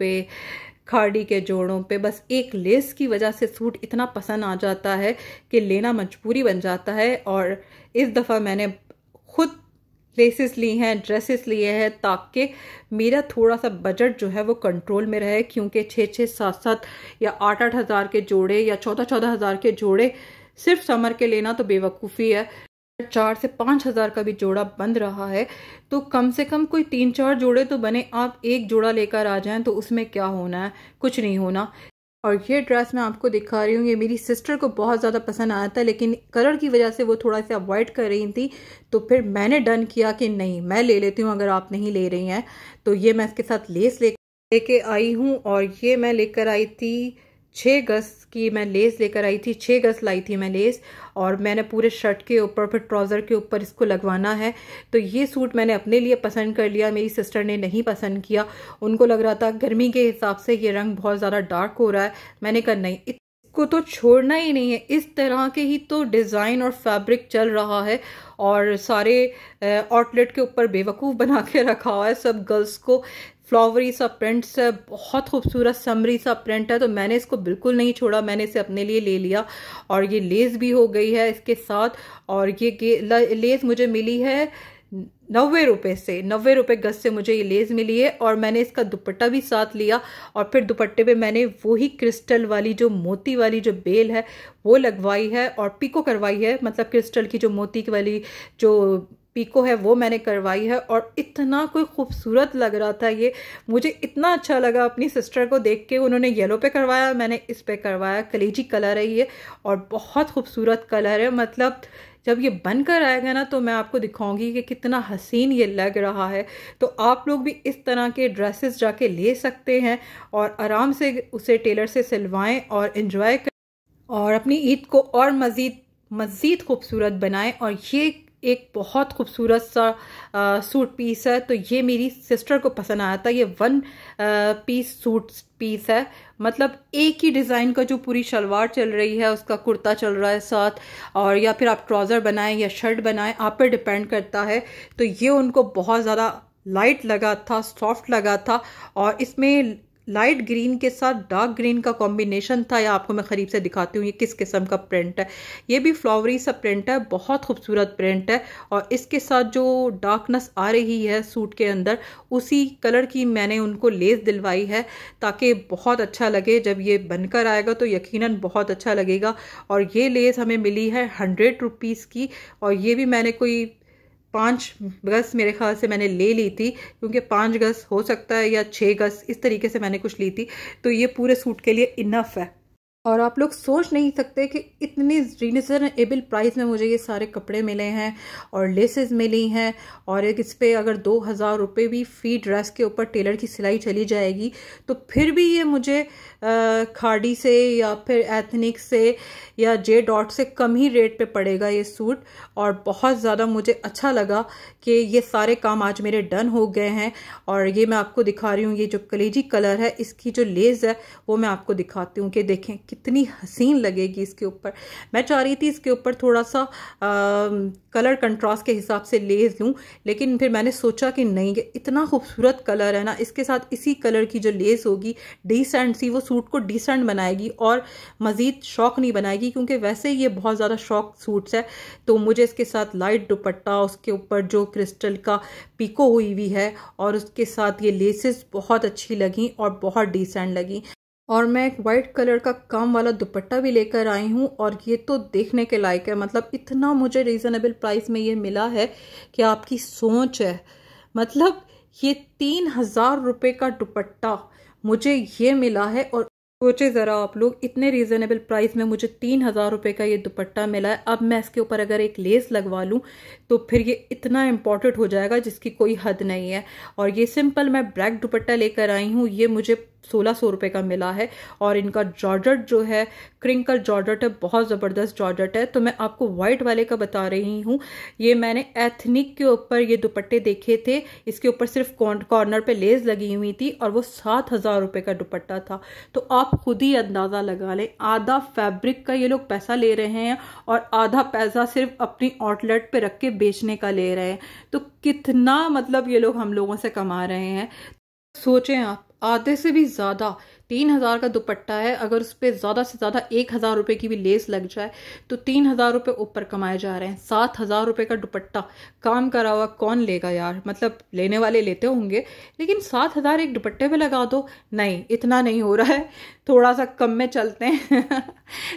पे खाड़ी के जोड़ों पे बस एक लेस की वजह से सूट इतना पसंद आ जाता है कि लेना मजबूरी बन जाता है और इस दफ़ा मैंने खुद लेसेस ली हैं ड्रेसेस लिए हैं ताकि मेरा थोड़ा सा बजट जो है वो कंट्रोल में रहे क्योंकि छः छः सात सात या आठ आठ हज़ार के जोड़े या चौदह चौदह हज़ार के जोड़े सिर्फ समर के लेना तो बेवकूफ़ी है चार से पाँच हज़ार का भी जोड़ा बन रहा है तो कम से कम कोई तीन चार जोड़े तो बने आप एक जोड़ा लेकर आ जाएं तो उसमें क्या होना है कुछ नहीं होना और ये ड्रेस मैं आपको दिखा रही हूँ ये मेरी सिस्टर को बहुत ज़्यादा पसंद आया था लेकिन कलर की वजह से वो थोड़ा सा अवॉइड कर रही थी तो फिर मैंने डन किया कि नहीं मैं ले लेती हूँ अगर आप नहीं ले रही हैं तो ये मैं इसके साथ लेस ले लेके आई हूँ और ये मैं लेकर आई थी छः गज की मैं लेस लेकर आई थी छः गज लाई थी मैं लेस और मैंने पूरे शर्ट के ऊपर फिर ट्राउज़र के ऊपर इसको लगवाना है तो ये सूट मैंने अपने लिए पसंद कर लिया मेरी सिस्टर ने नहीं पसंद किया उनको लग रहा था गर्मी के हिसाब से ये रंग बहुत ज़्यादा डार्क हो रहा है मैंने कहा नहीं इसको तो छोड़ना ही नहीं है इस तरह के ही तो डिज़ाइन और फैब्रिक चल रहा है और सारे आउटलेट के ऊपर बेवकूफ़ बना के रखा हुआ है सब गर्ल्स को फ्लावरी सा प्रिंट है बहुत खूबसूरत समरी सा प्रिंट है तो मैंने इसको बिल्कुल नहीं छोड़ा मैंने इसे अपने लिए ले लिया और ये लेस भी हो गई है इसके साथ और ये लेस मुझे मिली है नब्बे रुपये से नब्बे रुपये गज से मुझे ये लेस मिली है और मैंने इसका दुपट्टा भी साथ लिया और फिर दुपट्टे पे मैंने वही क्रिस्टल वाली जो मोती वाली जो बेल है वो लगवाई है और पिको करवाई है मतलब क्रिस्टल की जो मोती वाली जो पीको है वो मैंने करवाई है और इतना कोई खूबसूरत लग रहा था ये मुझे इतना अच्छा लगा अपनी सिस्टर को देख के उन्होंने येलो पे करवाया मैंने इस पे करवाया कलेजी कलर है ये और बहुत खूबसूरत कलर है मतलब जब ये बनकर आएगा ना तो मैं आपको दिखाऊंगी कि कितना हसीन ये लग रहा है तो आप लोग भी इस तरह के ड्रेसेस जाके ले सकते हैं और आराम से उसे टेलर से सिलवाएं और इन्जॉय करें और अपनी ईद को और मज़ीद मज़ीद खूबसूरत बनाएं और ये एक बहुत खूबसूरत सा सूट पीस है तो ये मेरी सिस्टर को पसंद आया था ये वन पीस सूट पीस है मतलब एक ही डिज़ाइन का जो पूरी शलवार चल रही है उसका कुर्ता चल रहा है साथ और या फिर आप ट्राउज़र बनाएं या शर्ट बनाएं आप पर डिपेंड करता है तो ये उनको बहुत ज़्यादा लाइट लगा था सॉफ्ट लगा था और इसमें लाइट ग्रीन के साथ डार्क ग्रीन का कॉम्बिनेशन था या आपको मैं ख़रीब से दिखाती हूँ ये किस किस्म का प्रिंट है ये भी फ्लावरी सा प्रिंट है बहुत खूबसूरत प्रिंट है और इसके साथ जो डार्कनेस आ रही है सूट के अंदर उसी कलर की मैंने उनको लेस दिलवाई है ताकि बहुत अच्छा लगे जब ये बनकर आएगा तो यकीन बहुत अच्छा लगेगा और ये लेस हमें मिली है हंड्रेड रुपीज़ की और ये भी मैंने कोई पाँच गज मेरे ख्याल से मैंने ले ली थी क्योंकि पाँच गज हो सकता है या छः गज इस तरीके से मैंने कुछ ली थी तो ये पूरे सूट के लिए इनफ है और आप लोग सोच नहीं सकते कि इतने रीजनेबल प्राइस में मुझे ये सारे कपड़े मिले हैं और लेसेस मिली हैं और एक इस पर अगर दो हज़ार रुपये भी फी ड्रेस के ऊपर टेलर की सिलाई चली जाएगी तो फिर भी ये मुझे खाड़ी से या फिर एथनिक से या जे डॉट से कम ही रेट पे पड़ेगा ये सूट और बहुत ज़्यादा मुझे अच्छा लगा कि ये सारे काम आज मेरे डन हो गए हैं और ये मैं आपको दिखा रही हूँ ये जो कलेजी कलर है इसकी जो लेस है वो मैं आपको दिखाती हूँ कि देखें कितनी हसीन लगेगी इसके ऊपर मैं चाह रही थी इसके ऊपर थोड़ा सा आ, कलर कंट्रास्ट के हिसाब से लेस दूँ लेकिन फिर मैंने सोचा कि नहीं इतना खूबसूरत कलर है ना इसके साथ इसी कलर की जो लेस होगी डिसेंट सी वो सूट को डिसेंट बनाएगी और मज़ीद शौक नहीं बनाएगी क्योंकि वैसे ये बहुत ज़्यादा शौक सूट्स है तो मुझे इसके साथ लाइट दुपट्टा उसके ऊपर जो क्रिस्टल का पिको हुई हुई है और उसके साथ ये लेसेस बहुत अच्छी लगी और बहुत डिसेंट लगी और मैं एक वाइट कलर का काम वाला दुपट्टा भी लेकर आई हूँ और ये तो देखने के लायक है मतलब इतना मुझे रीज़नेबल प्राइस में ये मिला है कि आपकी सोच है मतलब ये तीन हज़ार रुपये का दुपट्टा मुझे ये मिला है और सोचे ज़रा आप लोग इतने रीज़नेबल प्राइस में मुझे तीन हज़ार रुपये का ये दुपट्टा मिला है अब मैं इसके ऊपर अगर एक लेस लगवा लूँ तो फिर ये इतना इम्पोर्टेंट हो जाएगा जिसकी कोई हद नहीं है और ये सिंपल मैं ब्लैक दुपट्टा लेकर आई हूँ ये मुझे सोलह सौ रुपये का मिला है और इनका जॉर्जट जो है क्रिंकल जॉर्जट है बहुत ज़बरदस्त जॉर्जट है तो मैं आपको वाइट वाले का बता रही हूँ ये मैंने एथनिक के ऊपर ये दुपट्टे देखे थे इसके ऊपर सिर्फ कॉर्नर पे लेस लगी हुई थी और वो सात हज़ार रुपये का दुपट्टा था तो आप खुद ही अंदाज़ा लगा लें आधा फैब्रिक का ये लोग पैसा ले रहे हैं और आधा पैसा सिर्फ अपनी आउटलेट पर रख के बेचने का ले रहे हैं तो कितना मतलब ये लोग हम लोगों से कमा रहे हैं सोचें आप आधे से भी ज़्यादा तीन हज़ार का दुपट्टा है अगर उस पर ज़्यादा से ज़्यादा एक हज़ार रुपये की भी लेस लग जाए तो तीन हज़ार रुपये ऊपर कमाए जा रहे हैं सात हज़ार रुपये का दुपट्टा काम करा हुआ कौन लेगा यार मतलब लेने वाले लेते होंगे लेकिन सात हज़ार एक दुपट्टे पे लगा दो नहीं इतना नहीं हो रहा है थोड़ा सा कम में चलते हैं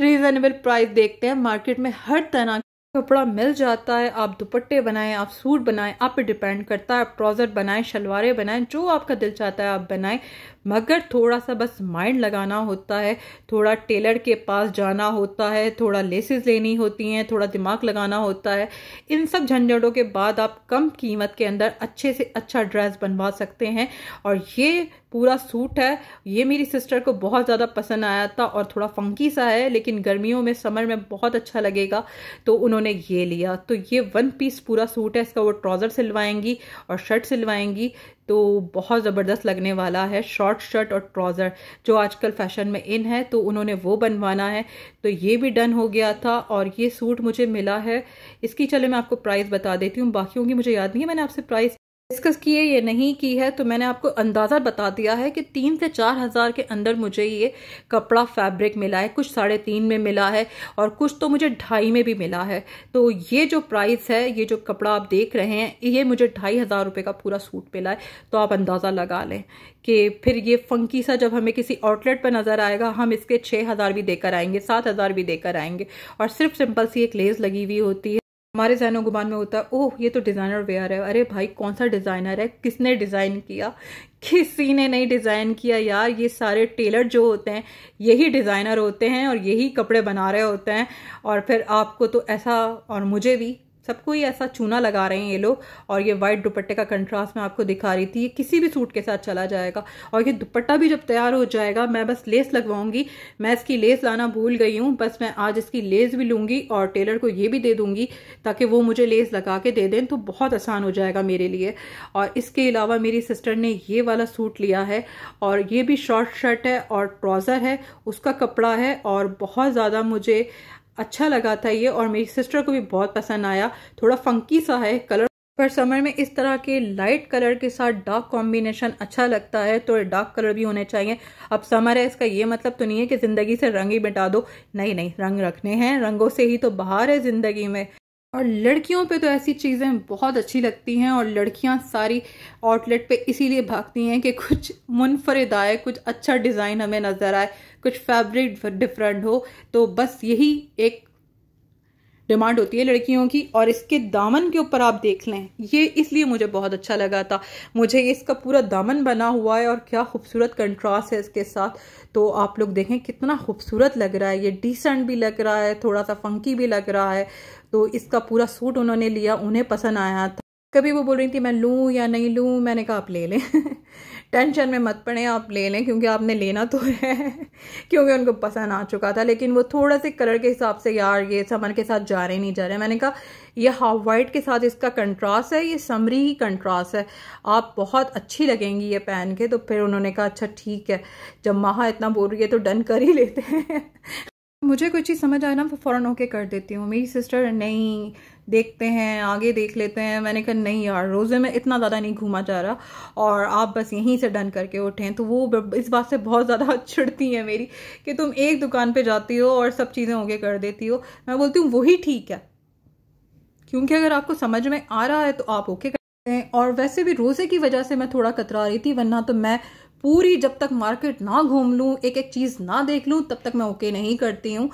रीज़नेबल प्राइस देखते हैं मार्केट में हर तरह कपड़ा मिल जाता है आप दुपट्टे बनाएं आप सूट बनाएं आप पे डिपेंड करता है आप ट्राउज़र बनाएं शलवारें बनाएं जो आपका दिल चाहता है आप बनाएं मगर थोड़ा सा बस माइंड लगाना होता है थोड़ा टेलर के पास जाना होता है थोड़ा लेसेस लेनी होती हैं थोड़ा दिमाग लगाना होता है इन सब झंझटों के बाद आप कम कीमत के अंदर अच्छे से अच्छा ड्रेस बनवा सकते हैं और ये पूरा सूट है ये मेरी सिस्टर को बहुत ज़्यादा पसंद आया था और थोड़ा फंकी सा है लेकिन गर्मियों में समर में बहुत अच्छा लगेगा तो उन्होंने ये लिया तो ये वन पीस पूरा सूट है इसका वो ट्राउज़र सिलवाएंगी और शर्ट सिलवाएंगी तो बहुत ज़बरदस्त लगने वाला है शॉर्ट शर्ट और ट्राउज़र जो आजकल फैशन में इन है तो उन्होंने वो बनवाना है तो ये भी डन हो गया था और ये सूट मुझे मिला है इसकी चले मैं आपको प्राइस बता देती हूँ बाकियों की मुझे याद नहीं है मैंने आपसे प्राइस डिस्कस किए ये नहीं की है तो मैंने आपको अंदाज़ा बता दिया है कि तीन से चार हज़ार के अंदर मुझे ये कपड़ा फैब्रिक मिला है कुछ साढ़े तीन में मिला है और कुछ तो मुझे ढाई में भी मिला है तो ये जो प्राइस है ये जो कपड़ा आप देख रहे हैं ये मुझे ढाई हज़ार रुपये का पूरा सूट मिला है तो आप अंदाज़ा लगा लें कि फिर ये फंकी सा जब हमें किसी आउटलेट पर नज़र आएगा हम इसके छः हज़ार भी देकर आएंगे सात हज़ार भी देकर आएंगे और सिर्फ सिंपल सी एक लेस लगी हुई होती है हमारे जहनों गुमान में होता है ओह ये तो डिज़ाइनर वेयर है अरे भाई कौन सा डिज़ाइनर है किसने डिज़ाइन किया किसी ने नहीं डिज़ाइन किया यार ये सारे टेलर जो होते हैं यही डिज़ाइनर होते हैं और यही कपड़े बना रहे होते हैं और फिर आपको तो ऐसा और मुझे भी सबको ही ऐसा चूना लगा रहे हैं ये लोग और ये वाइट दुपट्टे का कंट्रास्ट मैं आपको दिखा रही थी ये किसी भी सूट के साथ चला जाएगा और ये दुपट्टा भी जब तैयार हो जाएगा मैं बस लेस लगवाऊंगी मैं इसकी लेस लाना भूल गई हूँ बस मैं आज इसकी लेस भी लूँगी और टेलर को ये भी दे दूँगी ताकि वो मुझे लेस लगा के दे दें तो बहुत आसान हो जाएगा मेरे लिए और इसके अलावा मेरी सिस्टर ने ये वाला सूट लिया है और ये भी शॉर्ट शर्ट है और ट्राउज़र है उसका कपड़ा है और बहुत ज़्यादा मुझे अच्छा लगा था ये और मेरी सिस्टर को भी बहुत पसंद आया थोड़ा फंकी सा है कलर पर समर में इस तरह के लाइट कलर के साथ डार्क कॉम्बिनेशन अच्छा लगता है तो डार्क कलर भी होने चाहिए अब समर है इसका ये मतलब तो नहीं है कि ज़िंदगी से रंग ही मिटा दो नहीं नहीं रंग रखने हैं रंगों से ही तो बाहर है ज़िंदगी में और लड़कियों पे तो ऐसी चीज़ें बहुत अच्छी लगती हैं और लड़कियां सारी आउटलेट पे इसीलिए भागती हैं कि कुछ मुनफरद आए कुछ अच्छा डिज़ाइन हमें नज़र आए कुछ फैब्रिक डिफरेंट हो तो बस यही एक डिमांड होती है लड़कियों की और इसके दामन के ऊपर आप देख लें ये इसलिए मुझे बहुत अच्छा लगा था मुझे इसका पूरा दामन बना हुआ है और क्या खूबसूरत कंट्रास्ट है इसके साथ तो आप लोग देखें कितना खूबसूरत लग रहा है ये डिसेंट भी लग रहा है थोड़ा सा फंकी भी लग रहा है तो इसका पूरा सूट उन्होंने लिया उन्हें पसंद आया था कभी वो बोल रही थी मैं लूँ या नहीं लूँ मैंने कहा आप ले लें टेंशन में मत पड़े आप ले लें क्योंकि आपने लेना तो है क्योंकि उनको पसंद आ चुका था लेकिन वो थोड़ा से कलर के हिसाब से यार ये समर के साथ जा रहे नहीं जा रहे मैंने कहा ये हाफ वाइट के साथ इसका कंट्रास्ट है ये समरी ही कंट्रास्ट है आप बहुत अच्छी लगेंगी ये पहन के तो फिर उन्होंने कहा अच्छा ठीक है जब माह इतना बोल रही है तो डन कर ही लेते हैं मुझे कोई चीज़ समझ आए ना फ़ौरन होके कर देती हूँ मेरी सिस्टर नहीं देखते हैं आगे देख लेते हैं मैंने कहा नहीं यार रोज़े में इतना ज़्यादा नहीं घूमा जा रहा और आप बस यहीं से डन करके उठें तो वो इस बात से बहुत ज़्यादा छिड़ती है मेरी कि तुम एक दुकान पर जाती हो और सब चीज़ें होके कर देती हो मैं बोलती हूँ वही ठीक है क्योंकि अगर आपको समझ में आ रहा है तो आप ओके करते हैं और वैसे भी रोज़े की वजह से मैं थोड़ा कतरा रही थी वरना तो मैं पूरी जब तक मार्केट ना घूम लूँ एक एक चीज़ ना देख लूँ तब तक मैं ओके नहीं करती हूँ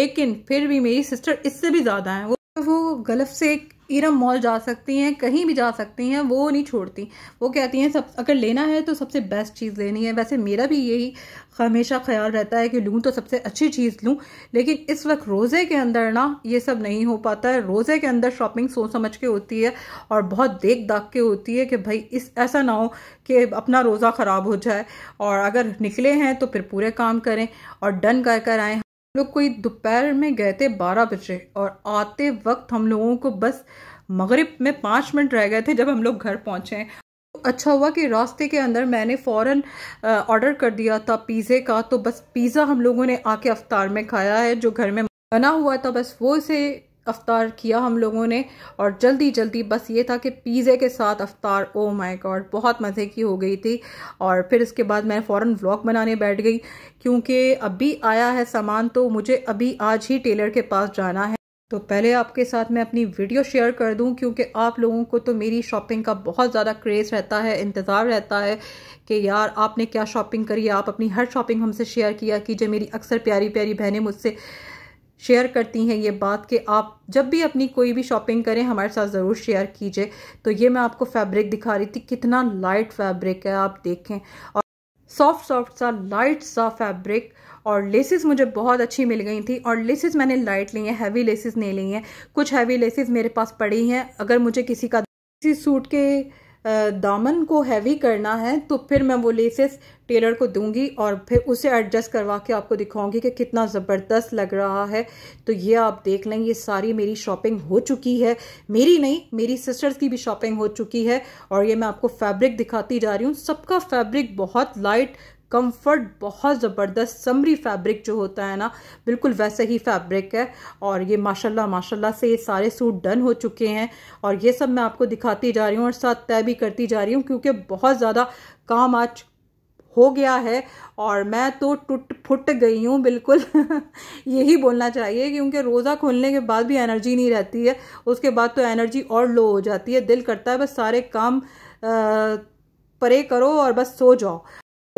लेकिन फिर भी मेरी सिस्टर इससे भी ज़्यादा हैं वो वो गलफ से इरम मॉल जा सकती हैं कहीं भी जा सकती हैं वो नहीं छोड़ती वो कहती हैं सब अगर लेना है तो सबसे बेस्ट चीज़ लेनी है वैसे मेरा भी यही हमेशा ख्याल रहता है कि लूँ तो सबसे अच्छी चीज़ लूँ लेकिन इस वक्त रोज़े के अंदर ना ये सब नहीं हो पाता है रोज़े के अंदर शॉपिंग सोच समझ के होती है और बहुत देख दाख के होती है कि भाई इस ऐसा ना हो कि अपना रोज़ा ख़राब हो जाए और अगर निकले हैं तो फिर पूरे काम करें और डन कर कर आएँ लोग कोई दोपहर में गए थे बारह बजे और आते वक्त हम लोगों को बस मगरिब में पाँच मिनट रह गए थे जब हम लोग घर पहुँचे अच्छा हुआ कि रास्ते के अंदर मैंने फ़ौरन ऑर्डर कर दिया था पिज़्ज़े का तो बस पिज़्ज़ा हम लोगों ने आके अफ्तार में खाया है जो घर में बना हुआ था बस वो इसे अफ्तार किया हम लोगों ने और जल्दी जल्दी बस ये था कि पिज़्ज़े के साथ अफ्तार ओ माय गॉड बहुत मज़े की हो गई थी और फिर इसके बाद मैं फ़ौर व्लॉग बनाने बैठ गई क्योंकि अभी आया है सामान तो मुझे अभी आज ही टेलर के पास जाना है तो पहले आपके साथ मैं अपनी वीडियो शेयर कर दूं क्योंकि आप लोगों को तो मेरी शॉपिंग का बहुत ज़्यादा क्रेज़ रहता है इंतज़ार रहता है कि यार आपने क्या शॉपिंग करी आप अपनी हर शॉपिंग हमसे शेयर किया कीजिए मेरी अक्सर प्यारी प्यारी बहनें मुझसे शेयर करती हैं ये बात कि आप जब भी अपनी कोई भी शॉपिंग करें हमारे साथ ज़रूर शेयर कीजिए तो ये मैं आपको फैब्रिक दिखा रही थी कितना लाइट फैब्रिक है आप देखें और सॉफ्ट सॉफ्ट सा लाइट सा फैब्रिक और लेसेस मुझे बहुत अच्छी मिल गई थी और लेसेस मैंने लाइट ली हैं हैवी लेसेस नहीं ली हैं कुछ हैवी लेसेस मेरे पास पड़ी हैं अगर मुझे किसी का किसी सूट के दामन को हैवी करना है तो फिर मैं वो लेसेस टेलर को दूंगी और फिर उसे एडजस्ट करवा के आपको दिखाऊंगी कि कितना ज़बरदस्त लग रहा है तो ये आप देख लें ये सारी मेरी शॉपिंग हो चुकी है मेरी नहीं मेरी सिस्टर्स की भी शॉपिंग हो चुकी है और ये मैं आपको फैब्रिक दिखाती जा रही हूँ सबका फैब्रिक बहुत लाइट कंफर्ट बहुत ज़बरदस्त समरी फैब्रिक जो होता है ना बिल्कुल वैसे ही फैब्रिक है और ये माशाल्लाह माशाल्लाह से ये सारे सूट डन हो चुके हैं और ये सब मैं आपको दिखाती जा रही हूँ और साथ तय भी करती जा रही हूँ क्योंकि बहुत ज़्यादा काम आज हो गया है और मैं तो टूट फुट गई हूँ बिल्कुल यही बोलना चाहिए क्योंकि रोज़ा खोलने के बाद भी एनर्जी नहीं रहती है उसके बाद तो एनर्जी और लो हो जाती है दिल करता है बस सारे काम आ, परे करो और बस सो जाओ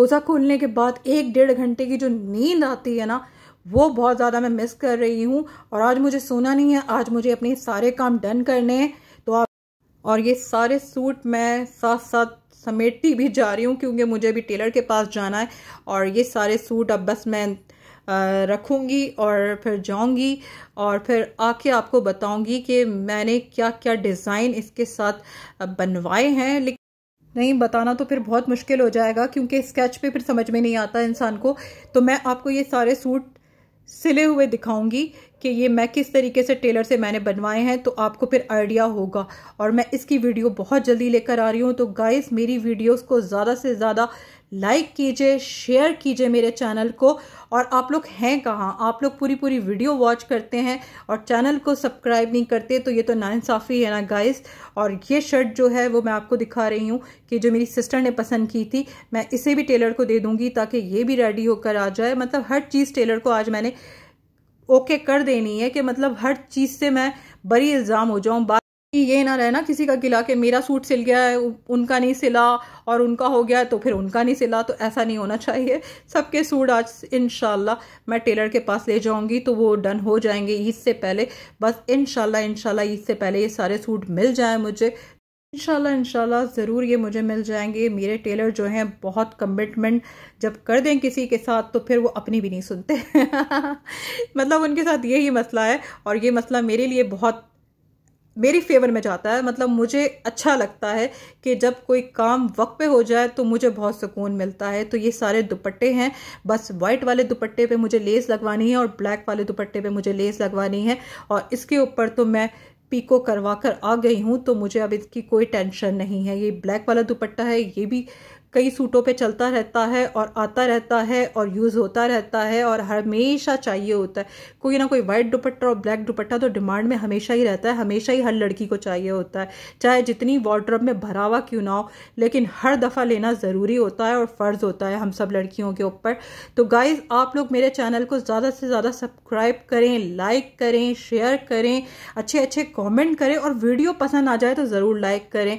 रोज़ा खोलने के बाद एक डेढ़ घंटे की जो नींद आती है ना वो बहुत ज़्यादा मैं मिस कर रही हूँ और आज मुझे सोना नहीं है आज मुझे अपने सारे काम डन करने हैं तो आप और ये सारे सूट मैं साथ साथ समेटती भी जा रही हूँ क्योंकि मुझे भी टेलर के पास जाना है और ये सारे सूट अब बस मैं रखूँगी और फिर जाऊँगी और फिर आके आपको बताऊँगी कि मैंने क्या क्या डिज़ाइन इसके साथ बनवाए हैं लेकिन नहीं बताना तो फिर बहुत मुश्किल हो जाएगा क्योंकि स्केच पे फिर समझ में नहीं आता इंसान को तो मैं आपको ये सारे सूट सिले हुए दिखाऊंगी कि ये मैं किस तरीके से टेलर से मैंने बनवाए हैं तो आपको फिर आइडिया होगा और मैं इसकी वीडियो बहुत जल्दी लेकर आ रही हूँ तो गाइस मेरी वीडियोस को ज़्यादा से ज़्यादा लाइक कीजिए शेयर कीजिए मेरे चैनल को और आप लोग हैं कहाँ आप लोग पूरी पूरी वीडियो वॉच करते हैं और चैनल को सब्सक्राइब नहीं करते तो ये तो नाइंसाफ़ी है ना गाइस और ये शर्ट जो है वो मैं आपको दिखा रही हूँ कि जो मेरी सिस्टर ने पसंद की थी मैं इसे भी टेलर को दे दूँगी ताकि ये भी रेडी होकर आ जाए मतलब हर चीज़ टेलर को आज मैंने ओके कर देनी है कि मतलब हर चीज़ से मैं बड़ी इल्ज़ाम हो जाऊँ कि ये ना रहना किसी का गिला के मेरा सूट सिल गया है उनका नहीं सिला और उनका हो गया तो फिर उनका नहीं सिला तो ऐसा नहीं होना चाहिए सबके सूट आज इन मैं टेलर के पास ले जाऊंगी तो वो डन हो जाएंगे ईद से पहले बस इन शाला ईद से पहले ये सारे सूट मिल जाए मुझे इनशाला इनशाला ज़रूर ये मुझे मिल जाएंगे मेरे टेलर जो हैं बहुत कमिटमेंट जब कर दें किसी के साथ तो फिर वो अपनी भी नहीं सुनते मतलब उनके साथ यही मसला है और ये मसला मेरे लिए बहुत मेरी फेवर में जाता है मतलब मुझे अच्छा लगता है कि जब कोई काम वक्त पे हो जाए तो मुझे बहुत सुकून मिलता है तो ये सारे दुपट्टे हैं बस वाइट वाले दुपट्टे पे मुझे लेस लगवानी है और ब्लैक वाले दुपट्टे पे मुझे लेस लगवानी है और इसके ऊपर तो मैं पीको करवा कर आ गई हूँ तो मुझे अब इसकी कोई टेंशन नहीं है ये ब्लैक वाला दुपट्टा है ये भी कई सूटों पे चलता रहता है और आता रहता है और यूज़ होता रहता है और हमेशा चाहिए होता है कोई ना कोई वाइट दुपट्टा और ब्लैक दुपट्टा तो डिमांड में हमेशा ही रहता है हमेशा ही हर लड़की को चाहिए होता है चाहे जितनी वार्ड्रब में भरा हुआ क्यों ना हो लेकिन हर दफ़ा लेना ज़रूरी होता है और फ़र्ज़ होता है हम सब लड़कियों के ऊपर तो गाइज़ आप लोग मेरे चैनल को ज़्यादा से ज़्यादा सब्सक्राइब करें लाइक करें शेयर करें अच्छे अच्छे कॉमेंट करें और वीडियो पसंद आ जाए तो ज़रूर लाइक करें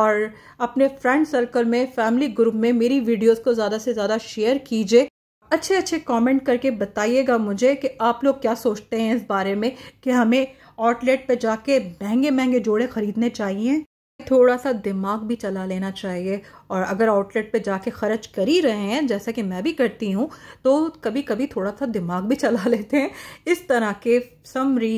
और अपने फ्रेंड सर्कल में फैमिली ग्रुप में मेरी वीडियोस को ज़्यादा से ज़्यादा शेयर कीजिए अच्छे अच्छे कमेंट करके बताइएगा मुझे कि आप लोग क्या सोचते हैं इस बारे में कि हमें आउटलेट पर जाके महंगे महंगे जोड़े ख़रीदने चाहिए थोड़ा सा दिमाग भी चला लेना चाहिए और अगर आउटलेट पे जाके खर्च कर ही रहे हैं जैसा कि मैं भी करती हूँ तो कभी कभी थोड़ा सा दिमाग भी चला लेते हैं इस तरह के समरी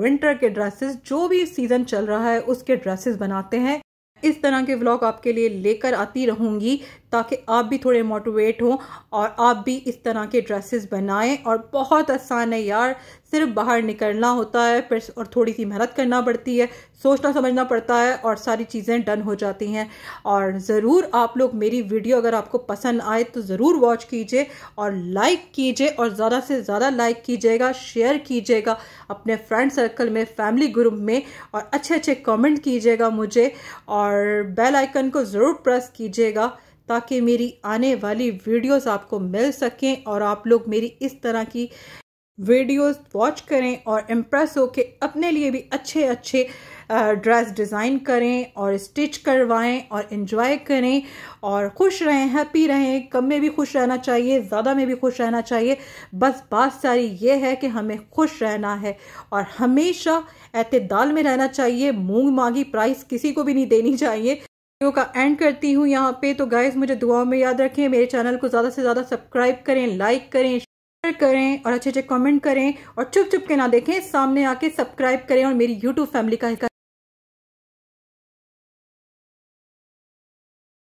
विंटर के ड्रेसेस जो भी सीज़न चल रहा है उसके ड्रेसेस बनाते हैं इस तरह के व्लॉग आपके लिए लेकर आती रहूँगी ताकि आप भी थोड़े मोटिवेट हों और आप भी इस तरह के ड्रेसेस बनाएं और बहुत आसान है यार सिर्फ बाहर निकलना होता है फिर और थोड़ी सी मेहनत करना पड़ती है सोचना समझना पड़ता है और सारी चीज़ें डन हो जाती हैं और ज़रूर आप लोग मेरी वीडियो अगर आपको पसंद आए तो ज़रूर वॉच कीजिए और लाइक कीजिए और ज़्यादा से ज़्यादा लाइक कीजिएगा शेयर कीजिएगा अपने फ्रेंड सर्कल में फैमिली ग्रुप में और अच्छे अच्छे कमेंट कीजिएगा मुझे और बेल आइकन को ज़रूर प्रेस कीजिएगा ताकि मेरी आने वाली वीडियोस आपको मिल सकें और आप लोग मेरी इस तरह की वीडियोस वॉच करें और इम्प्रेस हो के अपने लिए भी अच्छे अच्छे ड्रेस डिज़ाइन करें और स्टिच करवाएं और इन्जॉय करें और खुश रहें हैप्पी रहें कम में भी खुश रहना चाहिए ज़्यादा में भी खुश रहना चाहिए बस बात सारी ये है कि हमें खुश रहना है और हमेशा एतदाल में रहना चाहिए मूंग मांगी प्राइस किसी को भी नहीं देनी चाहिए वीडियो का एंड करती हूँ यहाँ पे तो गाइज मुझे दुआओं में याद रखें मेरे चैनल को ज़्यादा से ज़्यादा सब्सक्राइब करें लाइक करें शेयर करें और अच्छे अच्छे कमेंट करें और चुप चुप के ना देखें सामने आके सब्सक्राइब करें और मेरी यूट्यूब फैमिली का